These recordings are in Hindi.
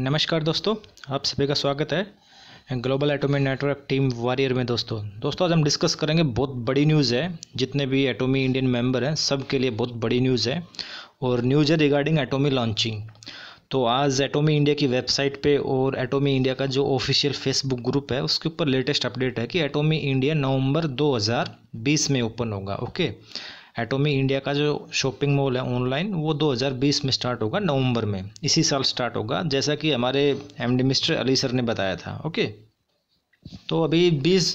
नमस्कार दोस्तों आप सभी का स्वागत है global Atomy network team warrior में दोस्तों दोस्तों आज हम डिस्कस करेंगे बहुत बड़ी न्यूज़ है जितने भी एटोमी इंडियन मेंबर हैं सब के लिए बहुत बड़ी न्यूज़ है और न्यूज़ है रिगार्डिंग एटोमी लॉन्चिंग तो आज एटोमी इंडिया की वेबसाइट पे और एटोमी इंडिया का जो ऑफिशियल फेसबुक ग्रुप है उसके ऊपर लेटेस्ट अपडेट है कि एटोमी इंडिया नवंबर 2020 में ओपन होगा ओके एटोमी इंडिया का जो शॉपिंग मॉल है ऑनलाइन वो 2020 में स्टार्ट होगा नवंबर में इसी साल स्टार्ट होगा जैसा कि हमारे एमडी मिस्टर अली सर ने बताया था ओके तो अभी 20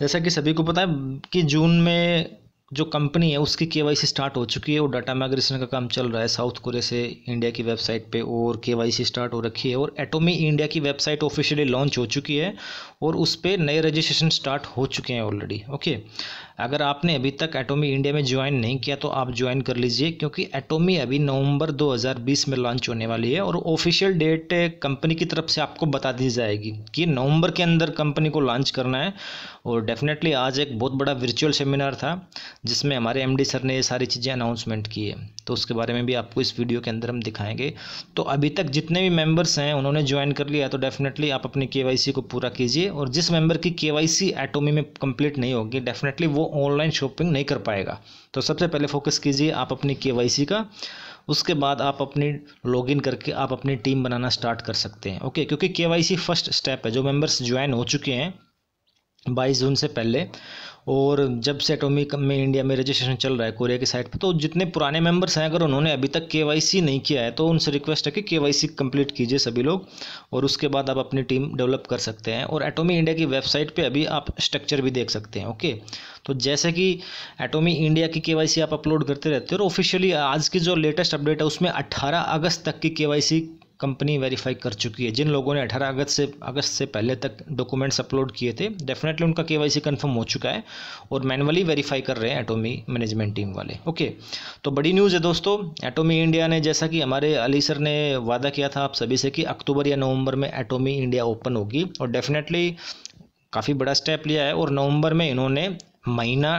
जैसा कि सभी को पता है कि जून में जो कंपनी है उसकी के स्टार्ट हो चुकी है और डाटा माइग्रेशन का काम चल रहा है साउथ कोरिया से इंडिया की वेबसाइट पे और के स्टार्ट हो रखी है और एटोमी इंडिया की वेबसाइट ऑफिशियली लॉन्च हो चुकी है और उस पर नए रजिस्ट्रेशन स्टार्ट हो चुके हैं ऑलरेडी ओके अगर आपने अभी तक एटोमी इंडिया में ज्वाइन नहीं किया तो आप ज्वाइन कर लीजिए क्योंकि एटोमी अभी नवंबर 2020 में लॉन्च होने वाली है और ऑफिशियल डेट कंपनी की तरफ से आपको बता दी जाएगी कि नवंबर के अंदर कंपनी को लॉन्च करना है और डेफिनेटली आज एक बहुत बड़ा वर्चुअल सेमिनार था जिसमें हमारे एम सर ने ये सारी चीज़ें अनाउंसमेंट की है तो उसके बारे में भी आपको इस वीडियो के अंदर हम दिखाएंगे तो अभी तक जितने भी मेम्बर्स हैं उन्होंने ज्वाइन कर लिया तो डेफिनेटली आप अपनी के को पूरा कीजिए और जिस मेंबर की के एटोमी में कंप्लीट नहीं होगी डेफिनेटली वो ऑनलाइन शॉपिंग नहीं कर पाएगा तो सबसे पहले फोकस कीजिए आप अपनी के का उसके बाद आप अपनी लॉगिन करके आप अपनी टीम बनाना स्टार्ट कर सकते हैं ओके क्योंकि के फर्स्ट स्टेप है जो मेंबर्स ज्वाइन हो चुके हैं बाईस जून से पहले और जब से एटोमी में इंडिया में रजिस्ट्रेशन चल रहा है कोरिया की साइट पर तो जितने पुराने मेंबर्स हैं अगर उन्होंने अभी तक के नहीं किया है तो उनसे रिक्वेस्ट है कि के वाई कंप्लीट कीजिए सभी लोग और उसके बाद आप अपनी टीम डेवलप कर सकते हैं और एटोमी इंडिया की वेबसाइट पर अभी आप स्ट्रक्चर भी देख सकते हैं ओके तो जैसे कि एटोमी इंडिया की के आप अपलोड करते रहते हो और ऑफिशियली आज की जो लेटेस्ट अपडेट है उसमें अट्ठारह अगस्त तक की के कंपनी वेरीफाई कर चुकी है जिन लोगों ने 18 अगस्त से अगस्त से पहले तक डॉक्यूमेंट्स अपलोड किए थे डेफिनेटली उनका के वाई कंफर्म हो चुका है और मैनुअली वेरीफाई कर रहे हैं एटोमी मैनेजमेंट टीम वाले ओके तो बड़ी न्यूज़ है दोस्तों एटोमी इंडिया ने जैसा कि हमारे अली सर ने वादा किया था आप सभी से कि अक्टूबर या नवंबर में एटोमी इंडिया ओपन होगी और डेफिनेटली काफ़ी बड़ा स्टेप लिया है और नवंबर में इन्होंने महीना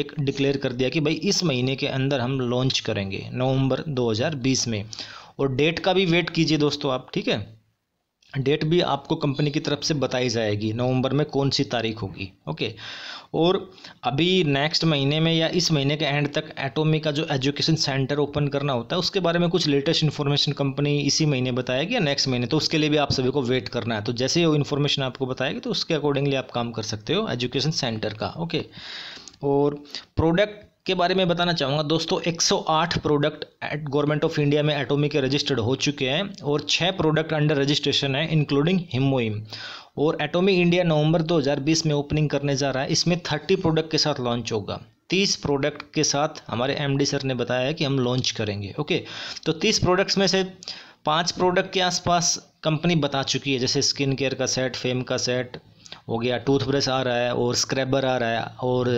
एक डिक्लेयर कर दिया कि भाई इस महीने के अंदर हम लॉन्च करेंगे नवंबर 2020 में और डेट का भी वेट कीजिए दोस्तों आप ठीक है डेट भी आपको कंपनी की तरफ से बताई जाएगी नवंबर में कौन सी तारीख होगी ओके और अभी नेक्स्ट महीने में या इस महीने के एंड तक एटोमी का जो एजुकेशन सेंटर ओपन करना होता है उसके बारे में कुछ लेटेस्ट इन्फॉर्मेशन कंपनी इसी महीने बताएगी या नेक्स्ट महीने तो उसके लिए भी आप सभी को वेट करना है तो जैसे वो इन्फॉर्मेशन आपको बताएगी तो उसके अकॉर्डिंगली आप काम कर सकते हो एजुकेशन सेंटर का ओके और प्रोडक्ट के बारे में बताना चाहूँगा दोस्तों 108 product at government of India में एटोमी के रजिस्टर्ड हो चुके हैं और छः प्रोडक्ट अंडर रजिस्ट्रेशन है इंक्लूडिंग हिमोइम और एटोमी इंडिया नवंबर 2020 में ओपनिंग करने जा रहा है इसमें 30 प्रोडक्ट के साथ लॉन्च होगा 30 प्रोडक्ट के साथ हमारे एम सर ने बताया है कि हम लॉन्च करेंगे ओके तो तीस प्रोडक्ट्स में से पाँच प्रोडक्ट के आसपास कंपनी बता चुकी है जैसे स्किन केयर का सेट फेम का सेट हो गया टूथब्रश आ रहा है और स्क्रैबर आ रहा है और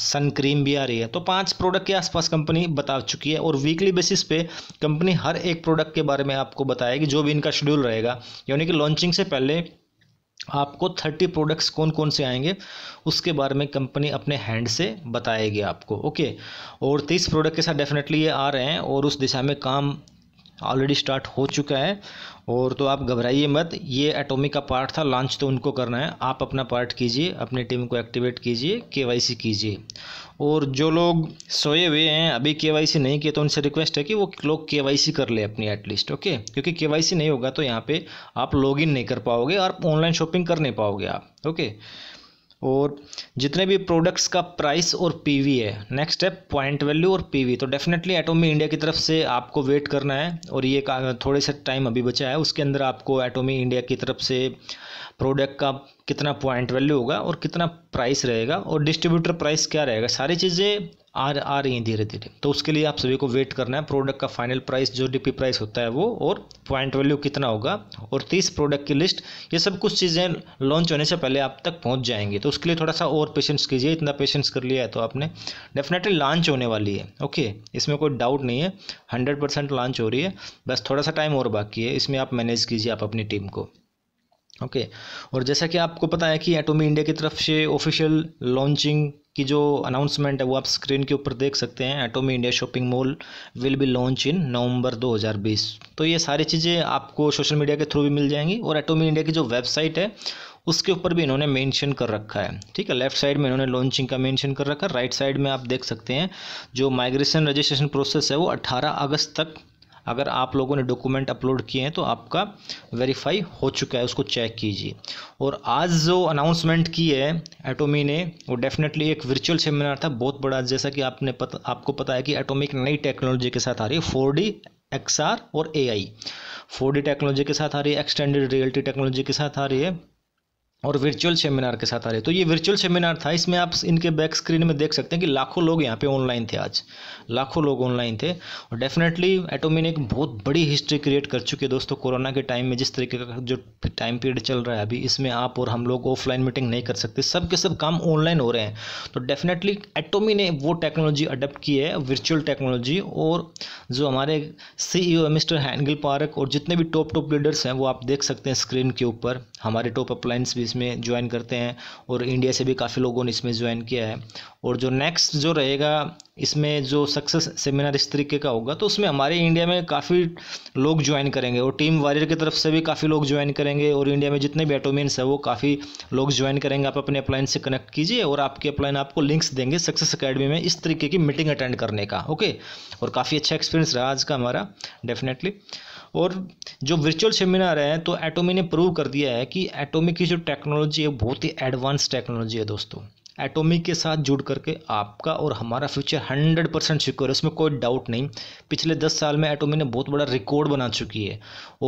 सन क्रीम भी आ रही है तो पांच प्रोडक्ट के आसपास कंपनी बता चुकी है और वीकली बेसिस पे कंपनी हर एक प्रोडक्ट के बारे में आपको बताएगी जो भी इनका शेड्यूल रहेगा यानी कि लॉन्चिंग से पहले आपको थर्टी प्रोडक्ट्स कौन कौन से आएंगे उसके बारे में कंपनी अपने हैंड से बताएगी आपको ओके और तीस प्रोडक्ट के साथ डेफिनेटली ये आ रहे हैं और उस दिशा में काम ऑलरेडी स्टार्ट हो चुका है और तो आप घबराइए मत ये एटॉमिक का पार्ट था लॉन्च तो उनको करना है आप अपना पार्ट कीजिए अपनी टीम को एक्टिवेट कीजिए केवाईसी कीजिए और जो लोग सोए हुए हैं अभी केवाईसी नहीं किए तो उनसे रिक्वेस्ट है कि वो लोग केवाईसी कर ले अपनी एटलीस्ट ओके क्योंकि केवाईसी नहीं होगा तो यहाँ पे आप लॉगिन नहीं कर पाओगे और ऑनलाइन शॉपिंग कर नहीं पाओगे आप ओके और जितने भी प्रोडक्ट्स का प्राइस और पीवी है नेक्स्ट है पॉइंट वैल्यू और पीवी तो डेफिनेटली एटोमी इंडिया की तरफ से आपको वेट करना है और ये थोड़े से टाइम अभी बचा है उसके अंदर आपको एटोमी इंडिया की तरफ से प्रोडक्ट का कितना पॉइंट वैल्यू होगा और कितना प्राइस रहेगा और डिस्ट्रीब्यूटर प्राइस क्या रहेगा सारी चीज़ें आ आ रही हैं धीरे धीरे तो उसके लिए आप सभी को वेट करना है प्रोडक्ट का फाइनल प्राइस जो डी प्राइस होता है वो और पॉइंट वैल्यू कितना होगा और तीस प्रोडक्ट की लिस्ट ये सब कुछ चीज़ें लॉन्च होने से पहले आप तक पहुँच जाएंगी तो उसके लिए थोड़ा सा और पेशेंस कीजिए इतना पेशेंस कर लिया है तो आपने डेफिनेटली लॉन्च होने वाली है ओके इसमें कोई डाउट नहीं है हंड्रेड परसेंट लॉन्च हो रही है बस थोड़ा सा टाइम और बाकी है इसमें आप मैनेज कीजिए आप अपनी टीम को ओके okay. और जैसा कि आपको पता है कि एटोमी इंडिया की तरफ से ऑफिशियल लॉन्चिंग की जो अनाउंसमेंट है वो आप स्क्रीन के ऊपर देख सकते हैं Atomy India shopping mall will be launch in November 2020 तो ये सारी चीज़ें आपको सोशल मीडिया के थ्रू भी मिल जाएंगी और एटोमी इंडिया की जो वेबसाइट है उसके ऊपर भी इन्होंने मेंशन कर रखा है ठीक है लेफ्ट साइड में इन्होंने लॉन्चिंग का मेंशन कर रखा है राइट साइड में आप देख सकते हैं जो माइग्रेशन रजिस्ट्रेशन प्रोसेस है वो 18 अगस्त तक अगर आप लोगों ने डॉक्यूमेंट अपलोड किए हैं तो आपका वेरीफाई हो चुका है उसको चेक कीजिए और आज जो अनाउंसमेंट की है एटोमी ने वो डेफिनेटली एक वर्चुअल सेमिनार था बहुत बड़ा जैसा कि आपने पता आपको पता है कि एटोमिक नई टेक्नोलॉजी के साथ आ रही है फोर डी एक्स और ए आई फोर टेक्नोलॉजी के साथ आ रही है एक्सटेंडेड रियलिटी टेक्नोलॉजी के साथ आ रही है और वर्चुअल सेमिनार के साथ आ रहे तो ये वर्चुअल सेमिनार था इसमें आप इनके बैक स्क्रीन में देख सकते हैं कि लाखों लोग यहाँ पे ऑनलाइन थे आज लाखों लोग ऑनलाइन थे और डेफिनेटली एटोमिन एक बहुत बड़ी हिस्ट्री क्रिएट कर चुके दोस्तों कोरोना के टाइम में जिस तरीके का जो टाइम पीरियड चल रहा है अभी इसमें आप और हम लोग ऑफलाइन मीटिंग नहीं कर सकते सब के सब काम ऑनलाइन हो रहे हैं तो डेफिनेटली एटोमी ने वो टेक्नोलॉजी अडेप्ट की है वर्चुअल टेक्नोलॉजी और जो हमारे C e mister Hangil Park और जितने भी टॉप टॉप लीडर्स हैं वो आप देख सकते हैं स्क्रीन के ऊपर हमारे टॉप अप्लाइंस भी इसमें ज्वाइन करते हैं और इंडिया से भी काफ़ी लोगों ने इसमें ज्वाइन किया है और जो नेक्स्ट जो रहेगा इसमें जो सक्सेस सेमिनार इस तरीके का होगा तो उसमें हमारे इंडिया में काफ़ी लोग ज्वाइन करेंगे और टीम वॉरियर की तरफ से भी काफ़ी लोग ज्वाइन करेंगे और इंडिया में जितने भी एटोमेंस हैं वो काफ़ी लोग ज्वाइन करेंगे आप अपने अपलाइन से कनेक्ट कीजिए और आपके अपलाइन आपको लिंक्स देंगे सक्सेस अकेडमी में इस तरीके की मीटिंग अटेंड करने का ओके और काफ़ी अच्छा एक्सपीरियंस रहा आज का हमारा डेफिनेटली और जो वर्चुअल सेमिनार है तो एटोमी ने प्रूव कर दिया है कि एटोमी की जो टेक्नोलॉजी है बहुत ही एडवांस टेक्नोलॉजी है दोस्तों एटोमी के साथ जुड़ करके आपका और हमारा फ्यूचर हंड्रेड परसेंट सिक्योर है उसमें कोई डाउट नहीं पिछले दस साल में एटोमी ने बहुत बड़ा रिकॉर्ड बना चुकी है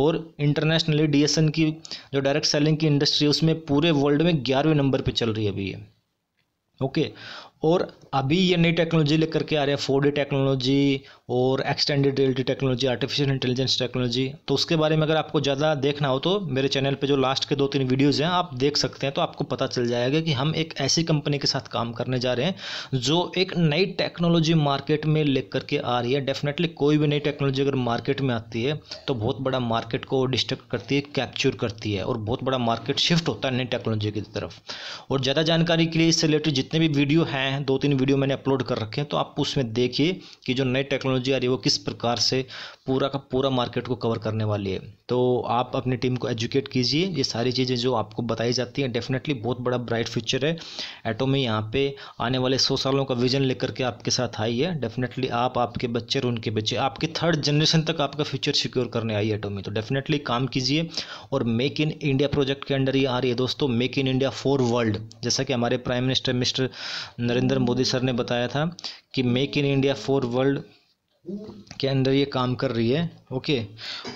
और इंटरनेशनली डी की जो डायरेक्ट सेलिंग की इंडस्ट्री है उसमें पूरे वर्ल्ड में ग्यारहवें नंबर पर चल रही है अभी ये ओके और अभी ये नई टेक्नोलॉजी लेकर के आ रही है फोर टेक्नोलॉजी और extended reality technology artificial intelligence technology तो उसके बारे में अगर आपको ज़्यादा देखना हो तो मेरे चैनल पे जो लास्ट के दो तीन वीडियोज़ हैं आप देख सकते हैं तो आपको पता चल जाएगा कि हम एक ऐसी कंपनी के साथ काम करने जा रहे हैं जो एक नई टेक्नोलॉजी मार्केट में लेकर के आ रही है डेफिनेटली कोई भी नई टेक्नोलॉजी अगर मार्केट में आती है तो बहुत बड़ा मार्केट को डिस्टर्ब करती है कैप्चर करती है और बहुत बड़ा मार्केट शिफ्ट होता है नई टेक्नोलॉजी की तरफ और ज़्यादा जानकारी के लिए इससे रिलेटेड जितने भी वीडियो हैं बनाए हैं दो तीन वीडियो मैंने अपलोड कर रखे हैं तो आप उसमें देखिए कि जो नई टेक्नोलॉजी आ रही है वो किस प्रकार से पूरा का पूरा मार्केट को कवर करने वाली है तो आप अपनी टीम को एजुकेट कीजिए ये सारी चीज़ें जो आपको बताई जाती हैं डेफिनेटली बहुत बड़ा ब्राइट फ्यूचर है एटोमी यहाँ पर आने वाले सौ सालों का विजन लेकर के आपके साथ आई है डेफिनेटली आप आपके बच्चे और उनके बच्चे आपके थर्ड जनरेशन तक आपका फ्यूचर सिक्योर करने आई है एटोमी तो डेफिनेटली काम कीजिए और मेक इन इंडिया प्रोजेक्ट के अंडर ये आ रही है दोस्तों make in India for world जैसा कि हमारे prime minister mister Narendra Narendra Modi sir ने बताया था कि make in India for world के अंदर ये काम कर रही है ओके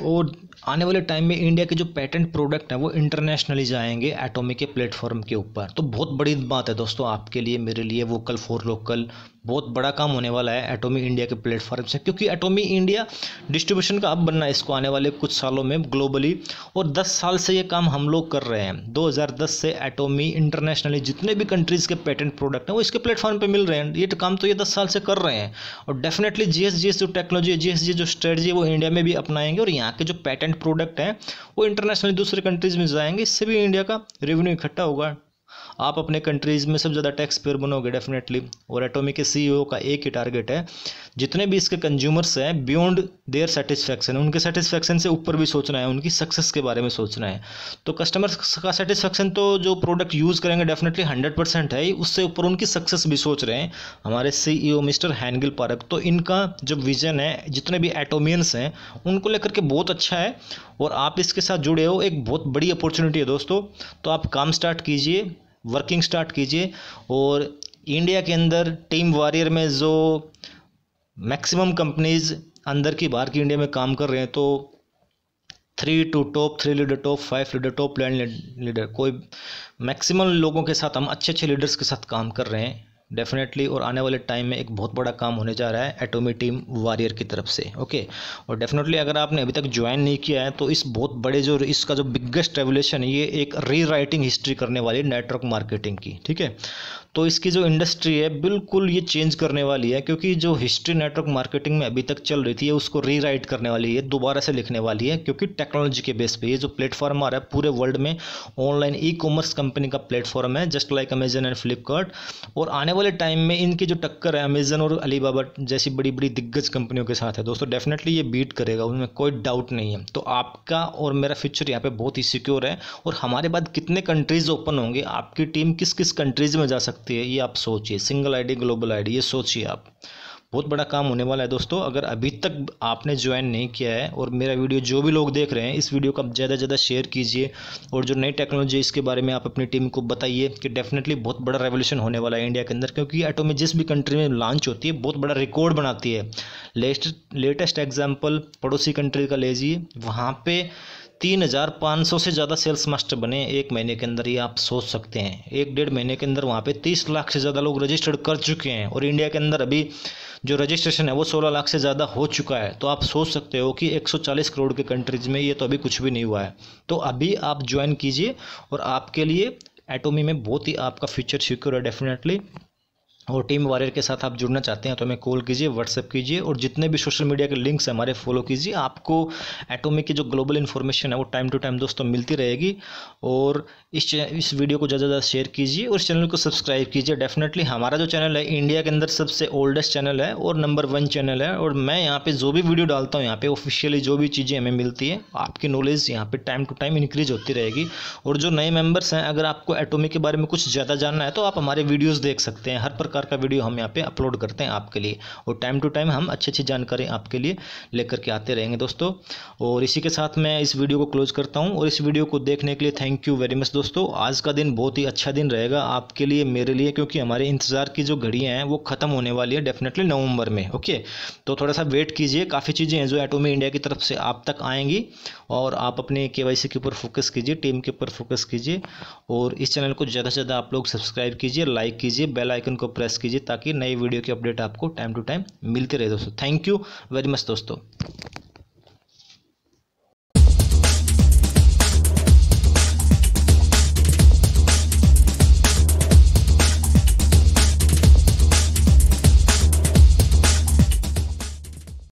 और आने वाले टाइम में इंडिया के जो पेटेंट प्रोडक्ट हैं वो इंटरनेशनली जाएंगे एटोमी के प्लेटफॉर्म के ऊपर तो बहुत बड़ी बात है दोस्तों आपके लिए मेरे लिए वोकल फॉर लोकल बहुत बड़ा काम होने वाला है एटोमी इंडिया के प्लेटफॉर्म से क्योंकि एटोमी इंडिया डिस्ट्रीब्यूशन का अब बनना है इसको आने वाले कुछ सालों में ग्लोबली और 10 साल से ये काम हम लोग कर रहे हैं 2010 से एटोमी इंटरनेशनली जितने भी कंट्रीज़ के पेटेंट प्रोडक्ट हैं वो इसके प्लेटफॉर्म पर मिल रहे हैं ये तो काम तो ये दस साल से कर रहे हैं और डेफिनेटली जी जो टेक्नोलॉजी जी जो स्ट्रेटजी है वो इंडिया में भी अपनाएंगे और यहाँ के जो पैटेंट एंड प्रोडक्ट हैं वो इंटरनेशनली दूसरे कंट्रीज में जाएंगे इससे भी इंडिया का रेवेन्यू इकट्ठा होगा आप अपने कंट्रीज़ में सबसे ज़्यादा टैक्स पेयर बनोगे डेफिनेटली और एटोमी के सीईओ e का एक ही टारगेट है जितने भी इसके कंज्यूमर्स हैं बियॉन्ड देयर सेटिस्फैक्शन उनके सेटिस्फैक्शन से ऊपर भी सोचना है उनकी सक्सेस के बारे में सोचना है तो कस्टमर्स का सेटिस्फैक्शन तो जो प्रोडक्ट यूज़ करेंगे डेफिनेटली हंड्रेड परसेंट है उससे ऊपर उनकी सक्सेस भी सोच रहे हैं हमारे C e mister Hangil Park तो इनका जो विजन है जितने भी एटोमियंस हैं उनको लेकर के बहुत अच्छा है और आप इसके साथ जुड़े हो एक बहुत बड़ी अपॉर्चुनिटी है दोस्तों तो आप काम स्टार्ट कीजिए वर्किंग स्टार्ट कीजिए और इंडिया के अंदर टीम वॉरियर में जो मैक्सिमम कंपनीज़ अंदर की बाहर की इंडिया में काम कर रहे हैं तो three two top three leader top five leader top land leader कोई मैक्सिमम लोगों के साथ हम अच्छे अच्छे लीडर्स के साथ काम कर रहे हैं डेफिनेटली और आने वाले टाइम में एक बहुत बड़ा काम होने जा रहा है एटोमी टीम वारियर की तरफ से ओके और डेफिनेटली अगर आपने अभी तक ज्वाइन नहीं किया है तो इस बहुत बड़े जो इसका जो बिग्गेस्ट रेवोल्यूशन है ये एक री राइटिंग हिस्ट्री करने वाली नेटवर्क मार्केटिंग की ठीक है तो इसकी जो इंडस्ट्री है बिल्कुल ये चेंज करने वाली है क्योंकि जो हिस्ट्री नेटवर्क मार्केटिंग में अभी तक चल रही थी उसको रीराइट करने वाली है दोबारा से लिखने वाली है क्योंकि टेक्नोलॉजी के बेस पे ये जो प्लेटफॉर्म आ रहा है पूरे वर्ल्ड में ऑनलाइन ई कॉमर्स कंपनी का प्लेटफॉर्म है just like Amazon and Flipkart और आने वाले टाइम में इनकी जो टक्कर है अमेजन और अलीबाबा जैसी बड़ी बड़ी दिग्गज कंपनियों के साथ है दोस्तों डेफिनेटली ये बीट करेगा उनमें कोई डाउट नहीं है तो आपका और मेरा फ्यूचर यहाँ पे बहुत ही सिक्योर है और हमारे बाद कितने कंट्रीज ओपन होंगे आपकी टीम किस किस कंट्रीज में जा सकती सकती है ये आप सोचिए सिंगल आईडी ग्लोबल आईडी ये सोचिए आप बहुत बड़ा काम होने वाला है दोस्तों अगर अभी तक आपने ज्वाइन नहीं किया है और मेरा वीडियो जो भी लोग देख रहे हैं इस वीडियो को आप ज़्यादा से ज़्यादा शेयर कीजिए और जो नई टेक्नोलॉजी इसके बारे में आप अपनी टीम को बताइए कि डेफिनेटली बहुत बड़ा रेवोल्यूशन होने वाला है इंडिया के अंदर क्योंकि में जिस भी कंट्री में लॉन्च होती है बहुत बड़ा रिकॉर्ड बनाती है लेटेस्ट लेटेस्ट एग्जाम्पल पड़ोसी कंट्री का लीजिए वहाँ पर तीन हज़ार पाँच सौ से ज़्यादा सेल्स मास्टर बने एक महीने के अंदर ये आप सोच सकते हैं एक डेढ़ महीने के अंदर वहाँ पे तीस लाख से ज़्यादा लोग रजिस्टर्ड कर चुके हैं और इंडिया के अंदर अभी जो रजिस्ट्रेशन है वो सोलह लाख से ज़्यादा हो चुका है तो आप सोच सकते हो कि एक सौ चालीस करोड़ के कंट्रीज़ में ये तो अभी कुछ भी नहीं हुआ है तो अभी आप ज्वाइन कीजिए और आपके लिए एटोमी में बहुत ही आपका फ्यूचर सिक्योर है डेफिनेटली और टीम वारियर के साथ आप जुड़ना चाहते हैं तो हमें कॉल कीजिए व्हाट्सअप कीजिए और जितने भी सोशल मीडिया के लिंक्स हैं हमारे फॉलो कीजिए आपको एटोमिक की जो ग्लोबल इन्फॉर्मेशन है वो टाइम टू टाइम दोस्तों मिलती रहेगी और इस इस वीडियो को ज़्यादा ज़्यादा शेयर कीजिए और इस चैनल को सब्सक्राइब कीजिए डेफिनेटली हमारा जो चैनल है इंडिया के अंदर सबसे ओल्डेस्ट चैनल है और नंबर वन चैनल है और मैं यहाँ पर जो भी वीडियो डालता हूँ यहाँ पर ऑफिशियली जो भी चीज़ें हमें मिलती है आपकी नॉलेज यहाँ पर टाइम टू टाइम इंक्रीज होती रहेगी और जो नए मेम्बर्स हैं अगर आपको एटोमिक के बारे में कुछ ज़्यादा जानना है तो आप हमारे वीडियोज़ देख सकते हैं हर प्रकार प्रकार का वीडियो हम यहाँ पे अपलोड करते हैं आपके लिए और टाइम टू टाइम हम अच्छी अच्छी जानकारी आपके लिए लेकर के आते रहेंगे दोस्तों और इसी के साथ मैं इस वीडियो को क्लोज करता हूँ और इस वीडियो को देखने के लिए थैंक यू वेरी मच दोस्तों आज का दिन बहुत ही अच्छा दिन रहेगा आपके लिए मेरे लिए क्योंकि हमारे इंतज़ार की जो घड़ियाँ हैं वो ख़त्म होने वाली है डेफिनेटली नवंबर में ओके तो थोड़ा सा वेट कीजिए काफ़ी चीज़ें हैं जो एटोमी इंडिया की तरफ से आप तक आएंगी और आप अपने के के ऊपर फोकस कीजिए टीम के ऊपर फोकस कीजिए और इस चैनल को ज़्यादा से ज़्यादा आप लोग सब्सक्राइब कीजिए लाइक कीजिए बेल आइकन को प्रेस प्रेस कीजिए ताकि नई वीडियो की अपडेट आपको टाइम टू टाइम मिलते रहे दोस्तों थैंक यू वेरी मच दोस्तों